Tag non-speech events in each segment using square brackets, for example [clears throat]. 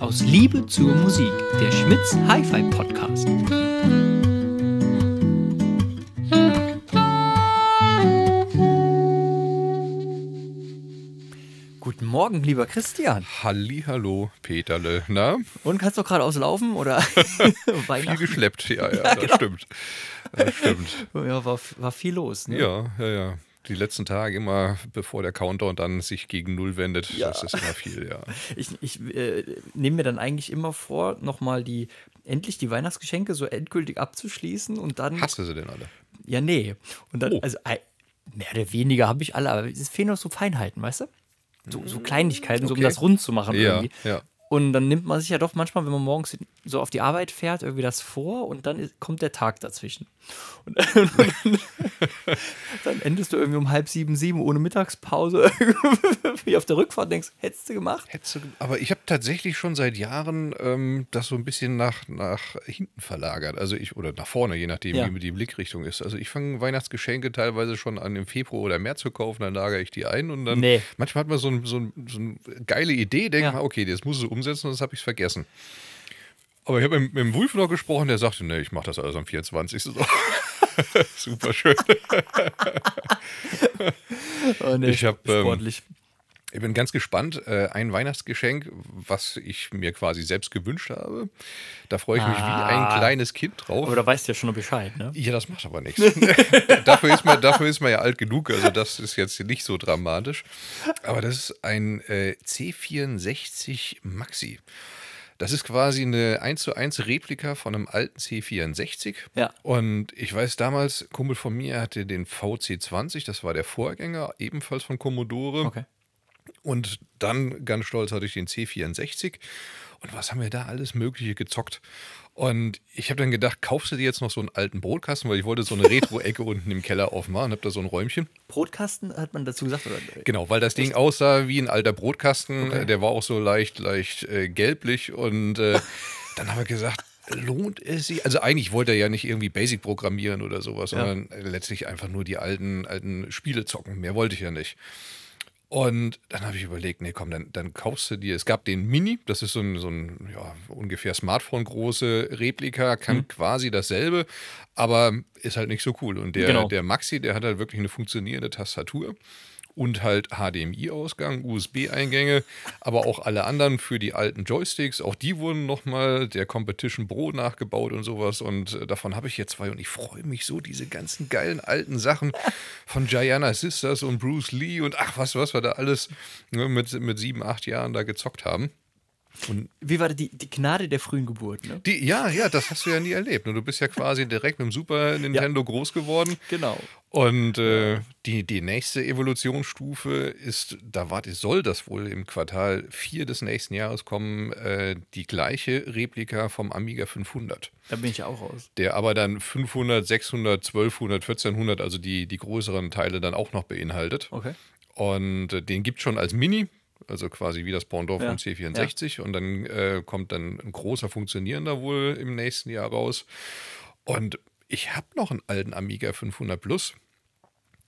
Aus Liebe zur Musik, der Schmitz Hi-Fi Podcast. Guten Morgen, lieber Christian. Halli, hallo, Peterle. Na? Und kannst du gerade auslaufen oder [laughs] Viel geschleppt, ja, ja, ja das genau. stimmt. Das stimmt. Ja, war, war viel los, ne? Ja, ja, ja die letzten Tage immer, bevor der Countdown dann sich gegen Null wendet, ja. das ist immer viel, ja. [laughs] Ich, ich äh, nehme mir dann eigentlich immer vor, nochmal die, endlich die Weihnachtsgeschenke so endgültig abzuschließen und dann. Hast du sie denn alle? Ja, nee. Und dann, oh. also mehr oder weniger habe ich alle, aber es fehlen noch so Feinheiten, weißt du? So, so Kleinigkeiten, okay. so um das rund zu machen irgendwie. Ja. Und dann nimmt man sich ja doch manchmal, wenn man morgens so auf die Arbeit fährt, irgendwie das vor und dann ist, kommt der Tag dazwischen. Und, und [laughs] dann endest du irgendwie um halb sieben, sieben ohne Mittagspause [laughs] wie auf der Rückfahrt denkst, hättest du gemacht? Hättest du, aber ich habe tatsächlich schon seit Jahren ähm, das so ein bisschen nach, nach hinten verlagert. Also ich, oder nach vorne, je nachdem, ja. wie die Blickrichtung ist. Also ich fange Weihnachtsgeschenke teilweise schon an im Februar oder März zu kaufen, dann lagere ich die ein und dann nee. manchmal hat man so, ein, so, ein, so eine geile Idee, denkt ja. man, okay, das muss es umsetzen, sonst habe ich es vergessen. Aber ich habe mit, mit dem Wulf noch gesprochen, der sagte, nee, ich mache das alles am 24. So. [laughs] Super schön. oh, nee, ich habe ähm, ich bin ganz gespannt. Äh, ein Weihnachtsgeschenk, was ich mir quasi selbst gewünscht habe. Da freue ich ah. mich wie ein ah. kleines Kind drauf. Aber da weißt du ja schon Bescheid, ne? Ja, das macht aber nichts. [laughs] [laughs] dafür, ist man, dafür ist man ja alt genug. Also, das ist jetzt nicht so dramatisch. Aber das ist ein äh, C64 Maxi. Das ist quasi eine 1 zu 1 Replika von einem alten C64. Ja. Und ich weiß damals, Kumpel von mir hatte den VC20, das war der Vorgänger, ebenfalls von Commodore. Okay. Und dann ganz stolz hatte ich den C64. Und was haben wir da alles Mögliche gezockt? Und ich habe dann gedacht, kaufst du dir jetzt noch so einen alten Brotkasten, weil ich wollte so eine Retro-Ecke [laughs] unten im Keller aufmachen, habe da so ein Räumchen. Brotkasten hat man dazu gesagt, oder? Genau, weil das Ding aussah wie ein alter Brotkasten, okay. der war auch so leicht, leicht äh, gelblich und äh, [laughs] dann haben wir gesagt, lohnt es sich? Also eigentlich wollte er ja nicht irgendwie Basic programmieren oder sowas, ja. sondern letztlich einfach nur die alten, alten Spiele zocken. Mehr wollte ich ja nicht. Und dann habe ich überlegt, nee, komm, dann, dann kaufst du dir. Es gab den Mini, das ist so ein, so ein ja, ungefähr Smartphone-große Replika, kann mhm. quasi dasselbe, aber ist halt nicht so cool. Und der, genau. der Maxi, der hat halt wirklich eine funktionierende Tastatur und halt HDMI-Ausgang, USB-Eingänge, aber auch alle anderen für die alten Joysticks. Auch die wurden nochmal der Competition Pro nachgebaut und sowas. Und äh, davon habe ich hier zwei und ich freue mich so, diese ganzen geilen alten Sachen von Gianna Sisters und Bruce Lee und ach was, was wir da alles ne, mit, mit sieben, acht Jahren da gezockt haben. Und Wie war das, die, die Gnade der frühen Geburt? Ne? Die, ja, ja, das hast du ja nie erlebt. Ne? du bist ja quasi direkt mit dem Super [laughs] Nintendo ja. groß geworden. Genau. Und äh, die, die nächste Evolutionsstufe ist, da wart, soll das wohl im Quartal 4 des nächsten Jahres kommen, äh, die gleiche Replika vom Amiga 500. Da bin ich auch raus. Der aber dann 500, 600, 1200, 1400, also die, die größeren Teile dann auch noch beinhaltet. Okay. Und äh, den gibt es schon als Mini, also quasi wie das Pendant ja. vom C64 ja. und dann äh, kommt dann ein großer funktionierender wohl im nächsten Jahr raus. Und ich habe noch einen alten Amiga 500 Plus.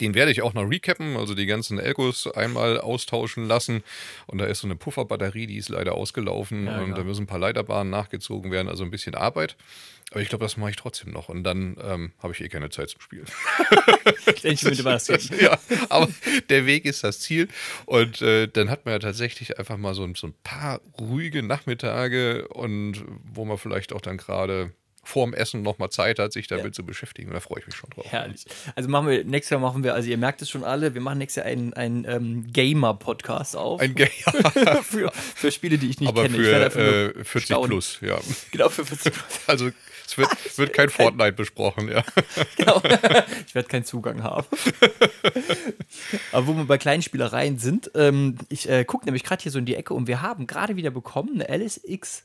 Den werde ich auch noch recappen, also die ganzen Elkos einmal austauschen lassen. Und da ist so eine Pufferbatterie, die ist leider ausgelaufen. Ja, und da müssen ein paar Leiterbahnen nachgezogen werden, also ein bisschen Arbeit. Aber ich glaube, das mache ich trotzdem noch. Und dann ähm, habe ich eh keine Zeit zum Spielen. [laughs] ich das, mit ja, aber der Weg ist das Ziel. Und äh, dann hat man ja tatsächlich einfach mal so, so ein paar ruhige Nachmittage und wo man vielleicht auch dann gerade vorm Essen nochmal Zeit hat, sich damit ja. zu beschäftigen. Da freue ich mich schon drauf. Herrlich. Also machen wir, nächstes Jahr machen wir, also ihr merkt es schon alle, wir machen nächstes Jahr einen, einen ähm, Gamer-Podcast auf. Ein Gamer. [laughs] für, für, Spiele, die ich nicht Aber kenne. Aber für äh, 40 staunen. plus, ja. [laughs] Genau, für 40 plus. [laughs] Also es wird, wird kein Fortnite besprochen, ja. Genau. Ich werde keinen Zugang haben. Aber wo wir bei kleinen Spielereien sind, ähm, ich äh, gucke nämlich gerade hier so in die Ecke und wir haben gerade wieder bekommen eine LSX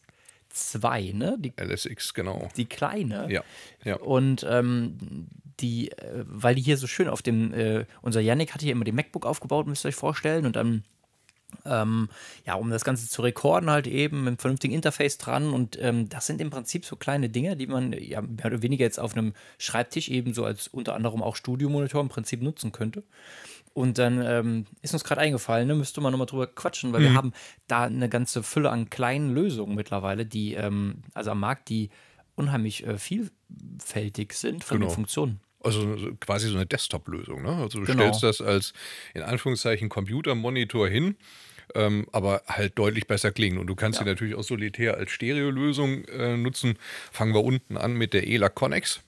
2, ne? Die, LSX, genau. Die kleine. Ja. ja. Und ähm, die, äh, weil die hier so schön auf dem, äh, unser Yannick hatte hier immer den MacBook aufgebaut, müsst ihr euch vorstellen. Und dann, ähm, ja, um das Ganze zu rekorden, halt eben mit einem vernünftigen Interface dran. Und ähm, das sind im Prinzip so kleine Dinge, die man ja mehr oder weniger jetzt auf einem Schreibtisch eben so als unter anderem auch Studiomonitor im Prinzip nutzen könnte. Und dann ähm, ist uns gerade eingefallen, ne, müsste man nochmal drüber quatschen, weil mhm. wir haben da eine ganze Fülle an kleinen Lösungen mittlerweile, die, ähm, also am Markt, die unheimlich äh, vielfältig sind von genau. den Funktionen. Also quasi so eine Desktop-Lösung. Ne? Also du genau. stellst das als in Anführungszeichen Computermonitor hin. Ähm, aber halt deutlich besser klingen. Und du kannst sie ja. natürlich auch solitär als Stereolösung äh, nutzen. Fangen wir unten an mit der ELA Connex.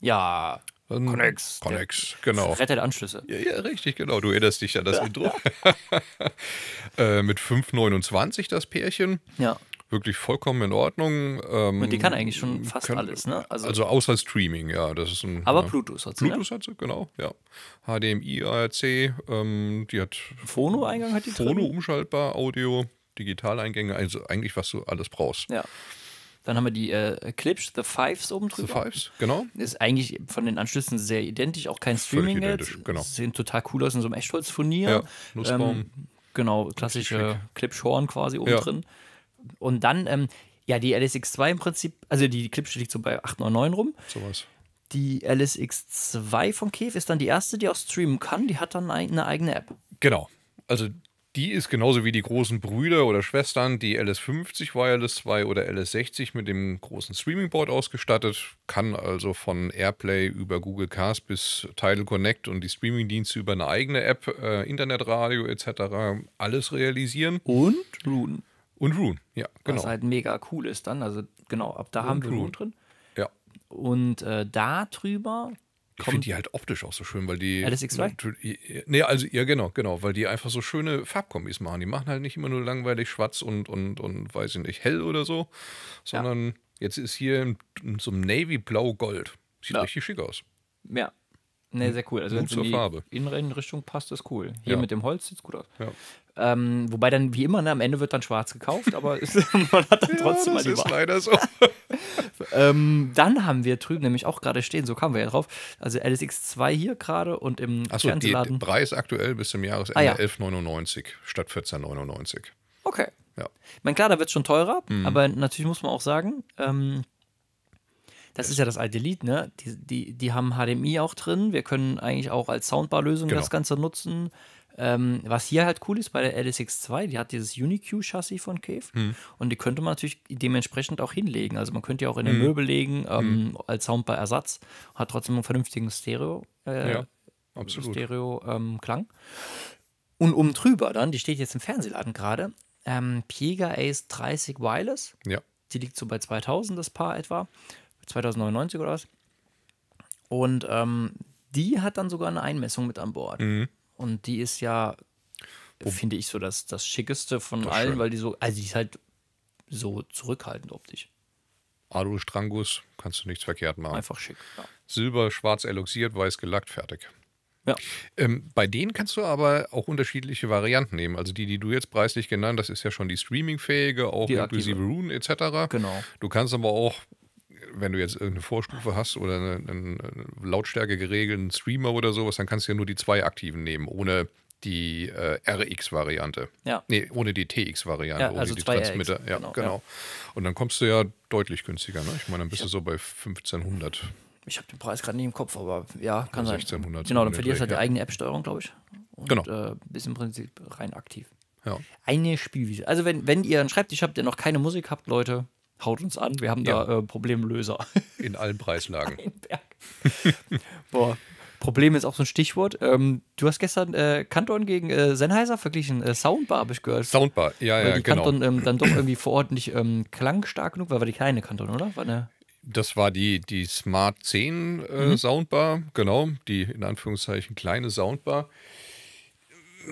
Ja. Connex. Connex, genau. Rettet Anschlüsse. Ja, ja, richtig, genau. Du erinnerst dich an das Intro. [laughs] äh, mit 5,29 das Pärchen. Ja. Wirklich vollkommen in Ordnung. Ähm, und die kann eigentlich schon fast kann, alles, ne? Also, also, außer Streaming, ja. Das ist ein, aber ja, Bluetooth hat sie. Bluetooth ne? hat sie, genau, ja. HDMI, ARC, ähm, die hat. Phono-Eingang hat die Phono drin. Phono umschaltbar, Audio, Digitaleingänge, also eigentlich, was du alles brauchst. Ja. Dann haben wir die äh, Klipsch, The Fives oben drüber. The Fives, genau. Ist eigentlich von den Anschlüssen sehr identisch, auch kein Streaming identisch, Genau. Sehen total cool aus in so einem Eschholz-Furnier. Ja, ähm, Nussbaum. Ähm, genau, klassische Klipschhorn quasi oben ja. drin. Und dann, ähm, ja, die LSX2 im Prinzip, also die, Clips Klipsch liegt so bei 899 rum. Sowas. Die LSX2 von Kev ist dann die erste, die auch streamen kann. Die hat dann eine eigene App. Genau. Also die ist genauso wie die großen Brüder oder Schwestern, die LS50 Wireless 2 oder LS60 mit dem großen Streaming-Board ausgestattet, kann also von Airplay über Google Cast bis Tidal Connect und die Streamingdienste über eine eigene App, äh, Internetradio etc. alles realisieren. Und Rune. Und Rune, ja, genau. Was halt mega cool ist dann, also genau, ab da und haben wir Rune, Rune drin. Ja. Und äh, darüber ich finde die halt optisch auch so schön, weil die. LSX3? Nee, also ja, genau, genau, weil die einfach so schöne Farbkombis machen. Die machen halt nicht immer nur langweilig schwarz und, und, und weiß ich nicht, hell oder so, sondern ja. jetzt ist hier in, in so ein Navy-Blau-Gold. Sieht ja. richtig schick aus. Ja. Ne, sehr cool. Also wenn es in die Farbe. Innenrichtung passt, ist cool. Hier ja. mit dem Holz sieht es gut aus. Ja. Ähm, wobei dann, wie immer, ne, am Ende wird dann schwarz gekauft, aber [laughs] [laughs] man hat dann ja, trotzdem mal die Wahl. ist leider so. [laughs] ähm, dann haben wir drüben nämlich auch gerade stehen, so kamen wir ja drauf, also LSX2 hier gerade und im Ach so, Fernsehladen. Der Preis aktuell bis zum Jahresende ah, ja. 11,99 statt 14,99. Okay. Ja. Ich meine, klar, da wird es schon teurer, mhm. aber natürlich muss man auch sagen, ähm, das ist ja das alte Lied, ne? Die, die, die haben HDMI auch drin. Wir können eigentlich auch als Soundbar-Lösung genau. das Ganze nutzen. Ähm, was hier halt cool ist bei der LSX2, die hat dieses uniq chassis von Cave hm. und die könnte man natürlich dementsprechend auch hinlegen. Also man könnte ja auch in den hm. Möbel legen hm. ähm, hm. als Soundbar-Ersatz, hat trotzdem einen vernünftigen Stereo, äh, ja, Stereo-Klang. Ähm, und um drüber dann, die steht jetzt im Fernsehladen gerade, ähm, Piega Ace 30 Wireless. Ja. Die liegt so bei 2000 das Paar etwa, 2099 oder was. Und ähm, die hat dann sogar eine Einmessung mit an Bord. Mhm. Und die ist ja, oh. finde ich, so das, das Schickeste von das allen, schön. weil die so, also die ist halt so zurückhaltend optisch. Alu Strangus, kannst du nichts verkehrt machen. Einfach schick. Ja. Silber, schwarz eloxiert, weiß gelackt, fertig. Ja. Ähm, bei denen kannst du aber auch unterschiedliche Varianten nehmen. Also die, die du jetzt preislich genannt hast, ist ja schon die streamingfähige, auch die inklusive Rune etc. Genau. Du kannst aber auch wenn du jetzt irgendeine Vorstufe hast oder eine, eine Lautstärke geregelten Streamer oder sowas, dann kannst du ja nur die zwei aktiven nehmen, ohne die äh, RX-Variante. Ja. Nee, ohne die TX-Variante, ja, ohne also die Transmitter. RX, ja, genau. genau. Ja. Und dann kommst du ja deutlich günstiger. Ne? Ich meine, dann bist ich du so bei 1500. Ich habe den Preis gerade nicht im Kopf, aber ja, kann sein. 1600. Genau, dann verlierst du halt die eigene App-Steuerung, glaube ich. Und, genau. Äh, bist im Prinzip rein aktiv. Ja. Eine Spielwiese. Also, wenn, wenn ihr einen Schreibtisch habt, der noch keine Musik habt, Leute, haut uns an, wir haben ja. da äh, Problemlöser. [laughs] In allen Preislagen. [laughs] Boah. Problem ist auch so ein Stichwort. Ähm, du hast gestern äh, Kanton gegen äh, Sennheiser verglichen. Äh, Soundbar habe ich gehört. Soundbar, ja, ja, die genau. Kanton ähm, dann doch irgendwie vor Ort nicht ähm, klangstark genug, weil war die kleine Kanton, oder? War eine das war die, die Smart 10 äh, mhm. Soundbar, genau, die in Anführungszeichen kleine Soundbar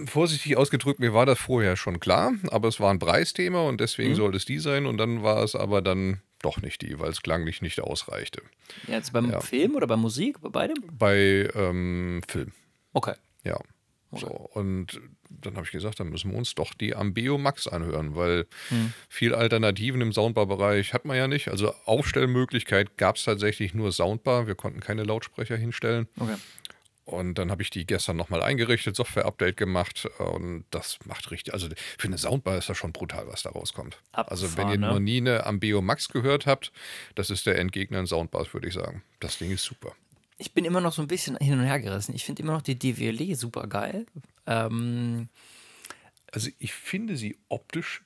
vorsichtig ausgedrückt, mir war das vorher schon klar, aber es war ein Preisthema und deswegen mhm. sollte es die sein und dann war es aber dann doch nicht die, weil es klanglich nicht ausreichte. Ja, jetzt beim ja. Film oder bei Musik, bei beidem? Bei ähm, Film. Okay. Ja. Okay. So, und dann habe ich gesagt, dann müssen wir uns doch die Ambeo Max anhören, weil hm. viel Alternativen im Soundbar-Bereich hat man ja nicht. Also Aufstellmöglichkeit gab es tatsächlich nur Soundbar. Wir konnten keine Lautsprecher hinstellen. Okay. Und dann habe ich die gestern nochmal eingerichtet, Software-Update gemacht äh, und das macht richtig. Also für eine Soundbar ist das schon brutal, was da rauskommt. Abfahren, also wenn ihr ne? noch nie eine Ambeo Max gehört habt, das ist der entgegner in Soundbars, würde ich sagen. Das Ding ist super ich bin immer noch so ein bisschen hin und her gerissen. Ich finde immer noch die DWLE super geil. Ähm also ich finde sie optisch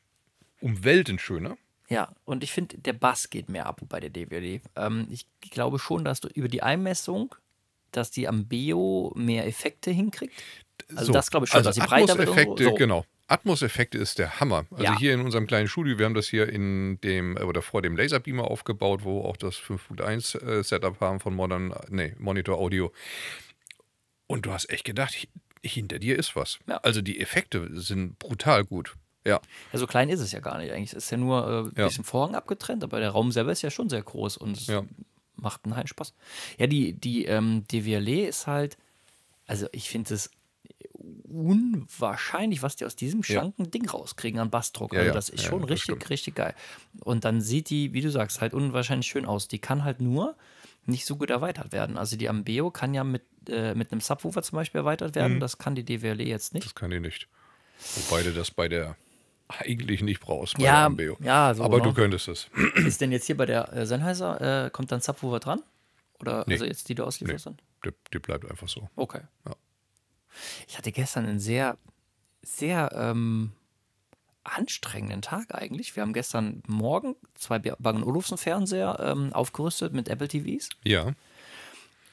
um Welten schöner. Ja, und ich finde, der Bass geht mehr ab bei der DWLE. Ähm, ich glaube schon, dass du über die Einmessung dass die am Beo mehr Effekte hinkriegt? Also so, das glaube ich schon, also dass sie breiter wird. Effekte, so. genau. Atmos-Effekte ist der Hammer. Also ja. hier in unserem kleinen Studio, wir haben das hier in dem äh, oder vor dem Laserbeamer aufgebaut, wo auch das 5.1 äh, Setup haben von Modern, nee, Monitor Audio. Und du hast echt gedacht, hinter dir ist was. Ja. Also die Effekte sind brutal gut. Ja. ja. so klein ist es ja gar nicht eigentlich. Es ist ja nur äh, ein bisschen Vorhang abgetrennt, aber der Raum selber ist ja schon sehr groß und ja macht einen Spaß. Ja, die, die ähm, DVLE ist halt, also ich finde es unwahrscheinlich, was die aus diesem schlanken ja. Ding rauskriegen an Bassdruck. Ja, also das ist ja, schon richtig, stimmt. richtig geil. Und dann sieht die, wie du sagst, halt unwahrscheinlich schön aus. Die kann halt nur nicht so gut erweitert werden. Also die Ambeo kann ja mit, äh, mit einem Subwoofer zum Beispiel erweitert werden. Mhm. Das kann die DWLE jetzt nicht. Das kann die nicht. Wobei du das bei der eigentlich nicht brauchst bei ja, MBO. Ja, so Aber genau. du ne? könntest es. Ist denn jetzt hier bei der äh, Sennheiser, äh, kommt dann Subwoofer dran? Oder nee. also jetzt die du auslieferst nee. Die, die, bleibt einfach so. Okay. Ja. Ich hatte gestern einen sehr, sehr ähm, anstrengenden Tag eigentlich. Wir haben gestern Morgen zwei Bang Olufsen Fernseher ähm, aufgerüstet mit Apple TVs. Ja.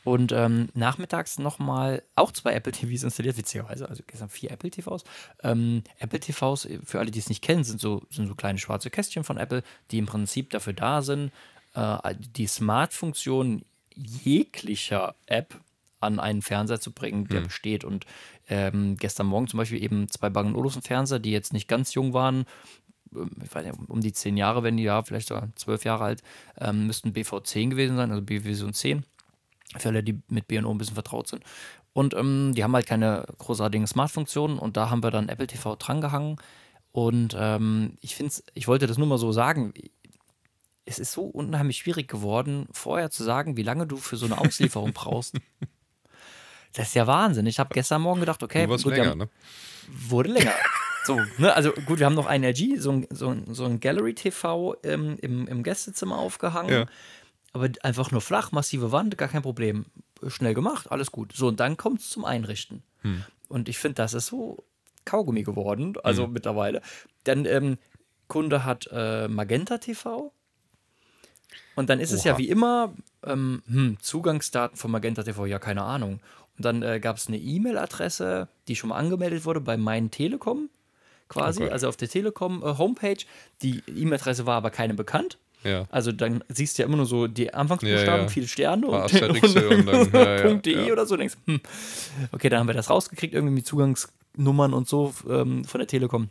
Und ähm, nachmittags nochmal auch zwei Apple TVs installiert, witzigerweise. Also gestern vier Apple TVs. Ähm, Apple TVs, für alle, die es nicht kennen, sind so, sind so kleine schwarze Kästchen von Apple, die im Prinzip dafür da sind, äh, die Smart-Funktion jeglicher App an einen Fernseher zu bringen, der hm. besteht. Und ähm, gestern Morgen zum Beispiel eben zwei Bang Olufsen Fernseher, die jetzt nicht ganz jung waren, ähm, ich weiß nicht, um die zehn Jahre, wenn die ja, vielleicht sogar zwölf Jahre alt, ähm, müssten BV10 gewesen sein, also bv 10. Für alle, die mit BNO ein bisschen vertraut sind. Und ähm, die haben halt keine großartigen Smart-Funktionen und da haben wir dann Apple TV drangehangen. Und ähm, ich finde ich wollte das nur mal so sagen. Es ist so unheimlich schwierig geworden, vorher zu sagen, wie lange du für so eine Auslieferung brauchst. [laughs] Das ist ja Wahnsinn. Ich habe gestern Morgen gedacht, okay, gut, länger, haben, ne? wurde länger. So, ne? Also gut, wir haben noch einen LG, so ein, so ein, so ein Gallery TV ähm, im, im Gästezimmer aufgehangen. Ja. Aber einfach nur flach, massive Wand, gar kein Problem. Schnell gemacht, alles gut. So, und dann kommt es zum Einrichten. Hm. Und ich finde, das ist so Kaugummi geworden, also hm. mittlerweile. Denn ähm, Kunde hat äh, Magenta TV. Und dann ist Oha. es ja wie immer, ähm, hm, Zugangsdaten von Magenta TV, ja, keine Ahnung. Und dann äh, gab es eine E-Mail-Adresse, die schon mal angemeldet wurde bei meinen Telekom quasi, okay. Oh also auf der Telekom-Homepage. Äh, die E-Mail-Adresse war aber keine bekannt. Ja. Also dann siehst du ja immer nur so die Anfangsbuchstaben, ja, ja. viele Sterne und, und, [laughs] und dann, .de oder so. denkst, hm, okay, dann haben wir das rausgekriegt, irgendwie mit Zugangsnummern und so ähm, von der Telekom.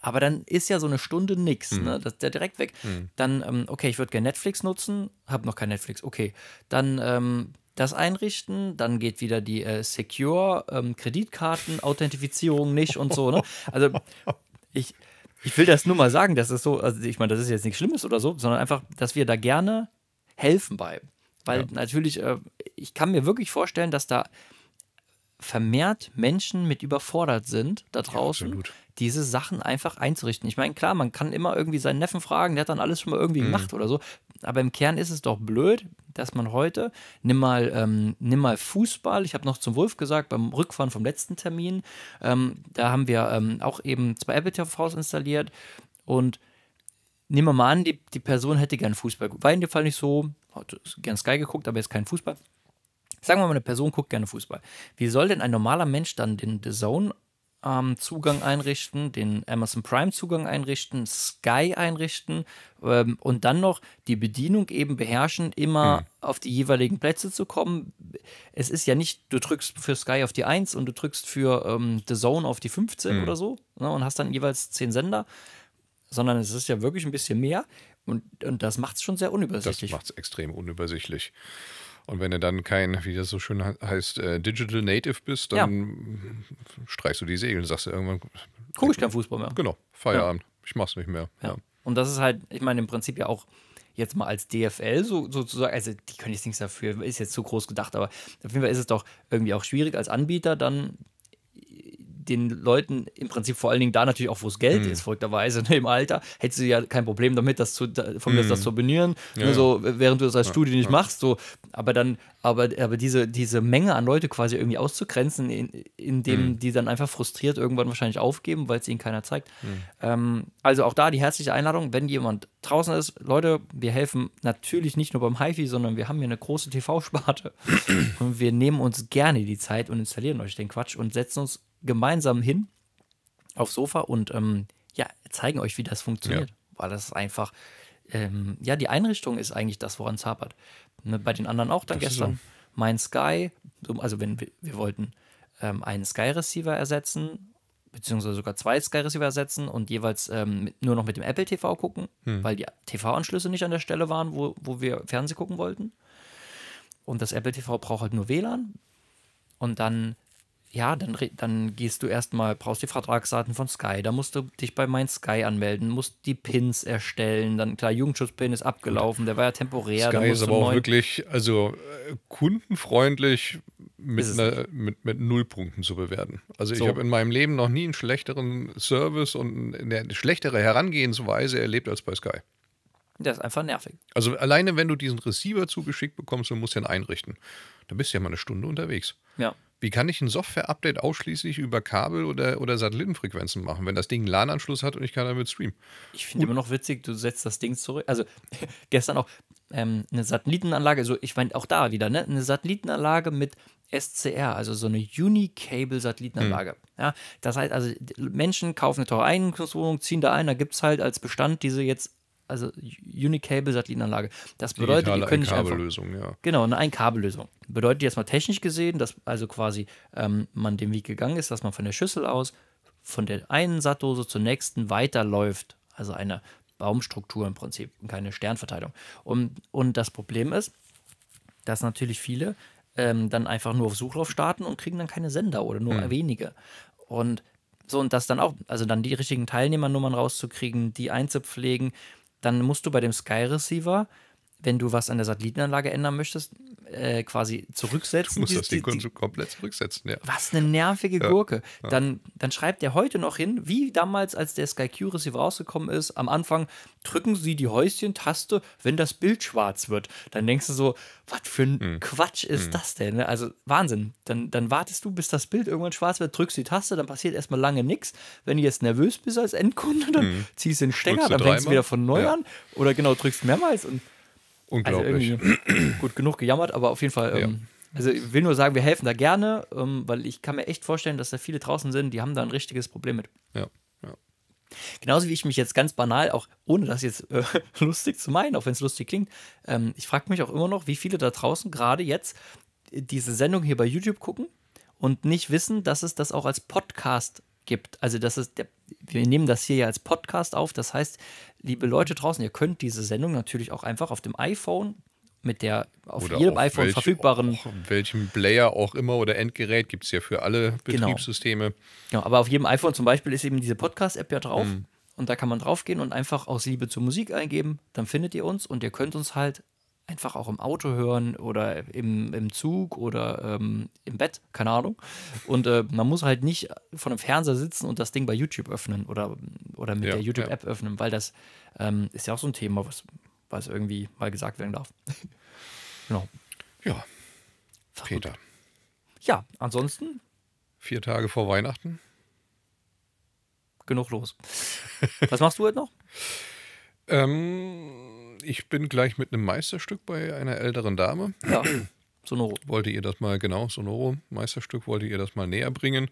Aber dann ist ja so eine Stunde nix, mhm. ne? Das ist direkt weg. Mhm. Dann, ähm, okay, ich würde gerne Netflix nutzen, habe noch kein Netflix, okay. Dann ähm, das einrichten, dann geht wieder die äh, Secure, ähm, Kreditkarten, Authentifizierung nicht und so, ne? Also ich, ich will das nur mal sagen, das ist so, also ich meine, das ist jetzt nichts Schlimmes oder so, sondern einfach, dass wir da gerne helfen bei. Weil ja. natürlich, äh, ich kann mir wirklich vorstellen, dass da vermehrt Menschen mit überfordert sind da draußen, ja, diese Sachen einfach einzurichten. Ich meine, klar, man kann immer irgendwie seinen Neffen fragen, der hat dann alles schon mal irgendwie mhm. gemacht oder so. Aber im Kern ist es doch blöd, dass man heute, nimm mal, ähm, nimm mal Fußball, ich habe noch zum Wolf gesagt, beim Rückfahren vom letzten Termin, ähm, da haben wir ähm, auch eben zwei Apple TVs installiert und nehmen wir mal an, die, die Person hätte gern Fußball. War in dem Fall nicht so, hat gern Sky geguckt, aber jetzt kein Fußball. Sagen wir mal, eine Person guckt gerne Fußball. Wie soll denn ein normaler Mensch dann den The Zone ähm, Zugang einrichten, den Amazon Prime Zugang einrichten, Sky einrichten ähm, und dann noch die Bedienung eben beherrschen, immer mhm. auf die jeweiligen Plätze zu kommen. Es ist ja nicht, du drückst für Sky auf die 1 und du drückst für ähm, The Zone auf die 15 mhm. oder so ne, und hast dann jeweils 10 Sender, sondern es ist ja wirklich ein bisschen mehr und, und das macht es schon sehr unübersichtlich. Das macht es extrem unübersichtlich. Und wenn du dann kein, wie das so schön heißt, äh, Digital Native bist, dann ja. streichst du die Segel und sagst irgendwann. Guck ich äh, keinen Fußball mehr. Genau, Feierabend. Ja. Ich mach's nicht mehr. Ja. Und das ist halt, ich meine, im Prinzip ja auch jetzt mal als DFL so, sozusagen, also die können jetzt nichts dafür, ist jetzt zu groß gedacht, aber auf jeden Fall ist es doch irgendwie auch schwierig als Anbieter dann den Leuten im Prinzip vor allen Dingen da natürlich auch, wo es Geld mm. ist, folgterweise [laughs] ne, im Alter, hättest du ja kein Problem damit, das zu, von mir mm. das mhm. zu abonnieren, ne, ja, ne, so, während du das als ja, Studie nicht ja. machst. So. Aber dann, aber, aber diese, diese Menge an Leute quasi irgendwie auszugrenzen, indem in, in mhm. die dann einfach frustriert irgendwann wahrscheinlich aufgeben, weil es ihnen keiner zeigt. Mhm. Ähm, also auch da die herzliche Einladung, wenn jemand draußen ist, Leute, wir helfen natürlich nicht nur beim HiFi, sondern wir haben hier eine große TV-Sparte [clears throat] und wir nehmen uns gerne die Zeit und installieren euch den Quatsch und setzen uns gemeinsam hin aufs Sofa und ähm, ja, zeigen euch, wie das funktioniert. Ja. Weil das ist einfach, ähm, ja, die Einrichtung ist eigentlich das, woran es hapert. Ne, bei den anderen auch dann das gestern. So. Mein Sky, also wenn wir, wir wollten ähm, einen Sky Receiver ersetzen, beziehungsweise sogar zwei Sky Receiver ersetzen und jeweils ähm, mit, nur noch mit dem Apple TV gucken, hm. weil die TV-Anschlüsse nicht an der Stelle waren, wo, wo wir Fernsehen gucken wollten. Und das Apple TV braucht halt nur WLAN. Und dann ja, dann, dann gehst du erstmal, brauchst die Vertragsdaten von Sky, da musst du dich bei Mein Sky anmelden, musst die Pins erstellen, dann klar, Jugendschutzpin ist abgelaufen, der war ja temporär. Sky ist aber auch wirklich, also äh, kundenfreundlich mit, einer, mit, mit Nullpunkten zu bewerten. Also so. ich habe in meinem Leben noch nie einen schlechteren Service und eine schlechtere Herangehensweise erlebt als bei Sky. Der ist einfach nervig. Also alleine, wenn du diesen Receiver zugeschickt bekommst und musst den einrichten, dann bist du ja mal eine Stunde unterwegs. Ja. Wie kann ich ein Software-Update ausschließlich über Kabel oder, oder Satellitenfrequenzen machen, wenn das Ding einen LAN-Anschluss hat und ich kann damit streamen? Ich finde immer noch witzig, du setzt das Ding zurück. Also [laughs] gestern auch ähm, eine Satellitenanlage, so ich meine auch da wieder, ne? Eine Satellitenanlage mit SCR, also so eine Unicable-Satellitenanlage. Hm. Ja, das heißt also, Menschen kaufen eine teure Eigentumswohnung, ziehen da ein, da gibt es halt als Bestand diese jetzt also Unicable-Satellitenanlage. Das bedeutet, Digitale ihr könnt nicht einfach. Ja. Genau, eine Einkabellösung. Bedeutet erstmal technisch gesehen, dass also quasi ähm, man den Weg gegangen ist, dass man von der Schüssel aus von der einen Sattdose zur nächsten weiterläuft. Also eine Baumstruktur im Prinzip und keine Sternverteilung. Und, und das Problem ist, dass natürlich viele ähm, dann einfach nur auf Suchlauf starten und kriegen dann keine Sender oder nur hm. wenige. Und so und das dann auch, also dann die richtigen Teilnehmernummern rauszukriegen, die einzupflegen, dann musst du bei dem Sky Receiver wenn du was an der Satellitenanlage ändern möchtest, äh, quasi zurücksetzen. Du musst die, das Ding die, komplett zurücksetzen, ja. Was eine nervige ja, Gurke. Ja. Dann, dann schreibt er heute noch hin, wie damals, als der Sky Q Receiver rausgekommen ist, am Anfang drücken sie die Häuschen-Taste, wenn das Bild schwarz wird. Dann denkst du so, was für ein mhm. Quatsch ist mhm. das denn? Ne? Also Wahnsinn. Dann, dann wartest du, bis das Bild irgendwann schwarz wird, drückst die Taste, dann passiert erstmal lange nichts. Wenn du jetzt nervös bist als Endkunde, dann mhm. ziehst du den Stecker, dann fängst du wieder von neu ja. an. Oder genau, drückst mehrmals und also Unglaublich. Also [clears throat] gut, genug gejammert, aber auf jeden Fall. Ja. Ähm, also ich will nur sagen, wir helfen da gerne, ähm, weil ich kann mir echt vorstellen, dass da viele draußen sind, die haben da ein richtiges Problem mit. Ja. ja. Genauso wie ich mich jetzt ganz banal, auch ohne das jetzt äh, [laughs] lustig zu meinen, auch wenn es lustig klingt, ähm, ich frage mich auch immer noch, wie viele da draußen gerade jetzt diese Sendung hier bei YouTube gucken und nicht wissen, dass es das auch als Podcast gibt. Also das ist, wir nehmen das hier ja als Podcast auf. Das heißt, liebe Leute draußen, ihr könnt diese Sendung natürlich auch einfach auf dem iPhone mit der auf oder jedem auf iPhone welch, verfügbaren. welchem Player auch immer oder Endgerät gibt es ja für alle genau. Betriebssysteme. Genau. genau. aber auf jedem iPhone zum Beispiel ist eben diese Podcast-App ja drauf. Mhm. Und da kann man draufgehen und einfach aus Liebe zur Musik eingeben. Dann findet ihr uns und ihr könnt uns halt einfach auch im Auto hören oder im, im Zug oder ähm, im Bett, keine Ahnung. Und äh, man muss halt nicht vor einem Fernseher sitzen und das Ding bei YouTube öffnen oder, oder mit ja, der YouTube-App ja. öffnen, weil das ähm, ist ja auch so ein Thema, was, was irgendwie mal gesagt werden darf. [laughs] genau. Ja. Verrückt. Peter. Ja, ansonsten. Vier Tage vor Weihnachten. Genug los. was machst du heute noch? ähm ich bin gleich mit einem Meisterstück bei einer älteren Dame. Ja. [clears throat] Sonoro. Wollte ihr das mal, genau, Sonoro, Meisterstück, wollte ihr das mal näher bringen,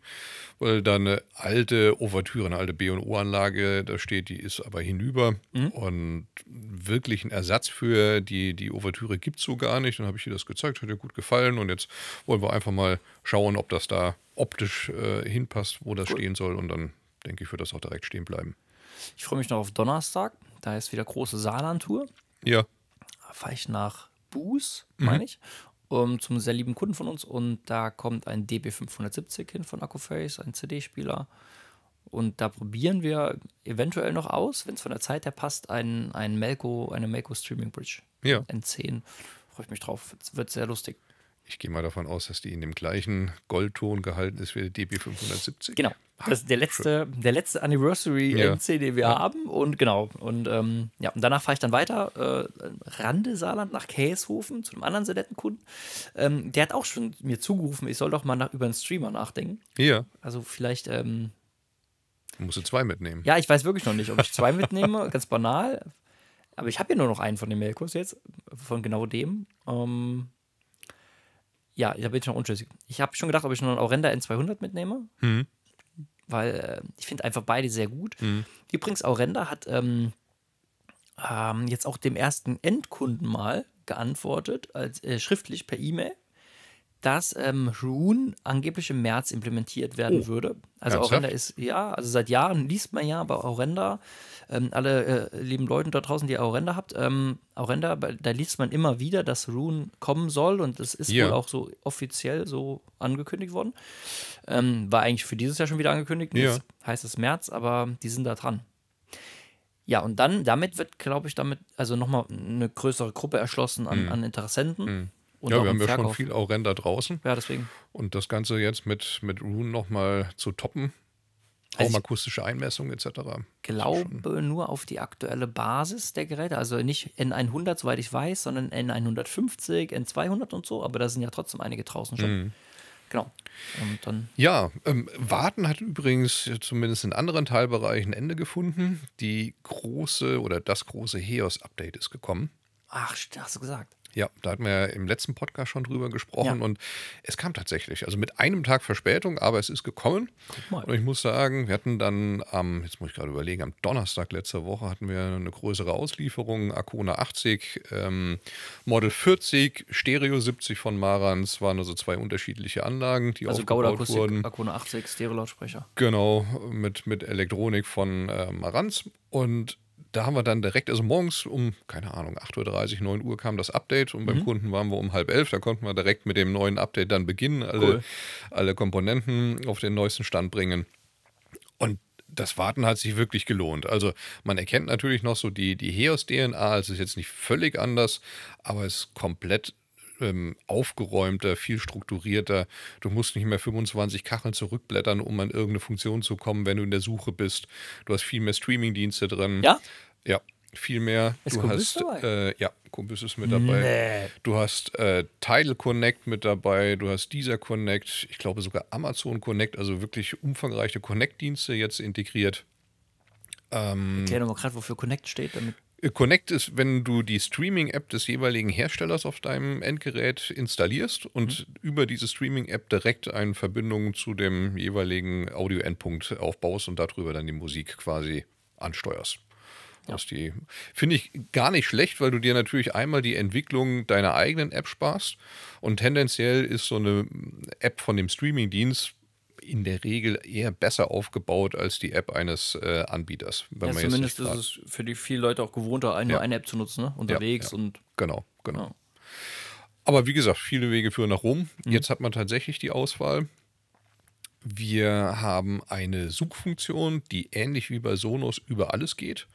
weil da eine alte Ouvertüre, eine alte B&O-Anlage da steht, die ist aber hinüber mhm. und wirklich ein Ersatz für die, die Ouvertüre gibt es so gar nicht. Dann habe ich ihr das gezeigt, hat ihr gut gefallen und jetzt wollen wir einfach mal schauen, ob das da optisch äh, hinpasst, wo das cool. stehen soll und dann denke ich, wird das auch direkt stehen bleiben. Ich freue mich noch auf Donnerstag. Da ist wieder große Saarland-Tour. Ja. Da fahre ich nach Buß, mhm. meine mhm. ich, um, zum sehr lieben Kunden von uns. Und da kommt ein DB570 hin von Akkuface, ein CD-Spieler. Und da probieren wir eventuell noch aus, wenn es von der Zeit her passt, ein, ein Melco, eine Melco Streaming Bridge. Ja. N10. Freue ich mich drauf. Wird, wird sehr lustig. Ich gehe mal davon aus, dass die in dem gleichen Goldton gehalten ist wie die DB570. Genau. Das ist der letzte, der letzte Anniversary ja. MC, den wir ja. haben. Und genau. Und ähm, ja, und danach fahre ich dann weiter. Äh, Rande Saarland nach Käshofen zu einem anderen Selettenkunden. Ähm, der hat auch schon mir zugerufen, ich soll doch mal nach, über einen Streamer nachdenken. Ja. Also vielleicht. Ähm, Musst du zwei mitnehmen. Ja, ich weiß wirklich noch nicht, ob ich zwei mitnehme, [laughs] ganz banal. Aber ich habe ja nur noch einen von dem Melkos jetzt, von genau dem. Ähm, ja, da bin ich noch unschlüssig. Ich habe schon gedacht, ob ich noch einen Orenda N200 mitnehme. Mhm. Weil äh, ich finde einfach beide sehr gut. Mhm. Übrigens, Orenda hat ähm, ähm, jetzt auch dem ersten Endkunden mal geantwortet, als, äh, schriftlich per E-Mail dass ähm, Rune angeblich im März implementiert werden oh. würde. Also Ernsthaft? Orenda ist, ja, also seit Jahren liest man ja bei Orenda, ähm, alle äh, lieben Leute da draußen, die Orenda habt, ähm, Orenda, da liest man immer wieder, dass Rune kommen soll und das ist ja. wohl auch so offiziell so angekündigt worden. Ähm, war eigentlich für dieses Jahr schon wieder angekündigt, ja. heißt es März, aber die sind da dran. Ja, und dann, damit wird, glaube ich, damit also nochmal eine größere Gruppe erschlossen an, mhm. an Interessenten. Mhm und ja, wir haben ja schon viel auch Render draußen. Ja, deswegen. Und das Ganze jetzt mit, mit Rune nochmal zu toppen. Also auch akustische Einmessungen etc. Glaube nur auf die aktuelle Basis der Geräte, also nicht N100, soweit ich weiß, sondern N150, N200 und so, aber da sind ja trotzdem einige draußen schon. Mhm. Genau. ja, ähm, Warten hat übrigens zumindest in anderen Teilbereichen Ende gefunden. Die große oder das große HEOS-Update ist gekommen. Ach, hast du gesagt. Ja, da hatten wir ja im letzten Podcast schon drüber gesprochen ja. und es kam tatsächlich. Also mit einem Tag Verspätung, aber es ist gekommen. Guck mal. Und ich muss sagen, wir hatten dann am, jetzt muss ich gerade überlegen, am Donnerstag letzter Woche hatten wir eine größere Auslieferung. Arcona 80, ähm, Model 40, Stereo 70 von Marans, waren also zwei unterschiedliche Anlagen, die also aufgebaut Gaudakustik, wurden. Arcona 80, Stereo-Lautsprecher. Genau, mit, mit Elektronik von äh, Marantz und da haben wir dann direkt, also morgens um, keine Ahnung, 8.30 Uhr, 9 Uhr kam das Update und beim mhm. Kunden waren wir um halb elf. Da konnten wir direkt mit dem neuen Update dann beginnen, alle, cool. alle Komponenten auf den neuesten Stand bringen. Und das Warten hat sich wirklich gelohnt. Also man erkennt natürlich noch so die, die Heos-DNA, es ist jetzt nicht völlig anders, aber es ist komplett ähm, aufgeräumter, viel strukturierter. Du musst nicht mehr 25 Kacheln zurückblättern, um an irgendeine Funktion zu kommen, wenn du in der Suche bist. Du hast viel mehr Streaming-Dienste drin. Ja? Ja, viel mehr. Ist du Kumpus hast dabei? Äh, ja, Kumpus ist mit dabei. Nee. Du hast äh, Tidal Connect mit dabei, du hast dieser Connect, ich glaube sogar Amazon Connect, also wirklich umfangreiche Connect-Dienste jetzt integriert. Ähm, Erklär doch mal gerade, wofür Connect steht, damit äh, Connect ist, wenn du die Streaming-App des jeweiligen Herstellers auf deinem Endgerät installierst und mhm. über diese Streaming-App direkt eine Verbindung zu dem jeweiligen Audio-Endpunkt aufbaust und darüber dann die Musik quasi ansteuerst. Ja. Die finde ich gar nicht schlecht, weil du dir natürlich einmal die Entwicklung deiner eigenen App sparst und tendenziell ist so eine App von dem Streaming-Dienst in der Regel eher besser aufgebaut als die App eines äh, Anbieters. Wenn ja, man zumindest jetzt ist es für die vielen Leute auch gewohnter, nur ja. eine App zu nutzen, ne? unterwegs ja, und. Genau, genau. Oh. Aber wie gesagt, viele Wege führen nach Rom. Mhm. Jetzt hat man tatsächlich die Auswahl. Wir haben eine Suchfunktion, die ähnlich wie bei Sonos über alles geht.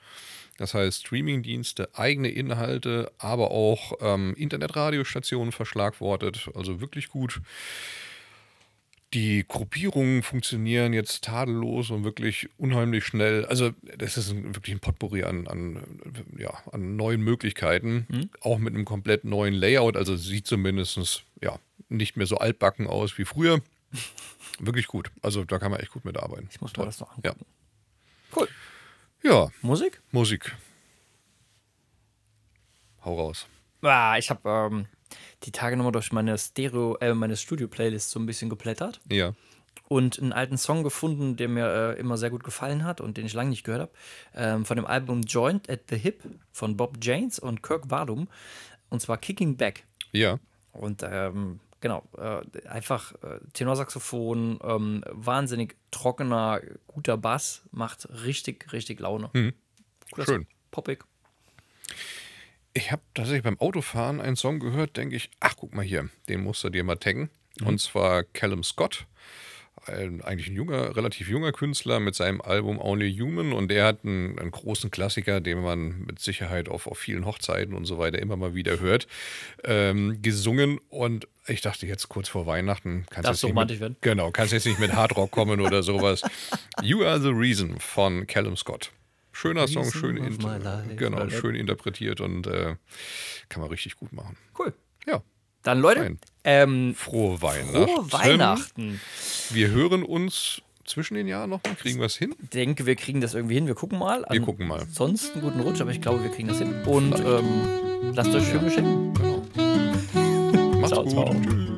Das heißt, Streamingdienste, eigene Inhalte, aber auch ähm, Internetradiostationen verschlagwortet. Also wirklich gut. Die Gruppierungen funktionieren jetzt tadellos und wirklich unheimlich schnell. Also, das ist ein, wirklich ein Potpourri an, an, ja, an neuen Möglichkeiten. Mhm. Auch mit einem komplett neuen Layout. Also, sieht zumindest ja, nicht mehr so altbacken aus wie früher. [laughs] wirklich gut. Also, da kann man echt gut mitarbeiten. Ich muss Toll. mir das noch angucken. Ja. Cool. Ja. Musik? Musik. Hau raus. Ah, ich habe ähm, die Tage nochmal durch meine Stereo, äh, meine Studio-Playlist so ein bisschen geplättert. Ja. Und einen alten Song gefunden, der mir äh, immer sehr gut gefallen hat und den ich lange nicht gehört habe. Ähm, von dem Album Joint at the Hip von Bob Janes und Kirk Wadum. Und zwar Kicking Back. Ja. Und ähm, genau, äh, einfach äh, Tenorsaxophon, ähm, wahnsinnig trockener, guter Bass, macht richtig, richtig Laune. Mhm. Schön. Poppig ich habe tatsächlich beim Autofahren einen Song gehört, denke ich, ach guck mal hier, den musst du dir mal taggen. Mhm. Und zwar Callum Scott, ein, eigentlich ein junger, relativ junger Künstler mit seinem Album Only Human und der hat einen, einen großen Klassiker, den man mit Sicherheit auf, auf, vielen Hochzeiten und so weiter immer mal wieder hört, ähm, gesungen und ich dachte jetzt kurz vor Weihnachten kannst du jetzt romantisch mit, werden. Genau, kannst jetzt nicht mit Hardrock kommen oder sowas. [laughs] You are the reason von Callum Scott. Schöner Song, schön, in, genau, schön interpretiert und äh, kann man richtig gut machen. Cool. Ja. Dann Leute, ähm, frohe Weihnachten. Frohe Weihnachten. Wir hören uns zwischen den Jahren nochmal? Kriegen wir es hin? Ich denke, wir kriegen das irgendwie hin. Wir gucken mal. Wir An gucken mal. Sonst einen guten Rutsch, aber ich glaube, wir kriegen das hin. Und ähm, lasst euch schön ja. beschenken. Genau. [laughs] Macht's ciao, gut. Ciao. Tschüss.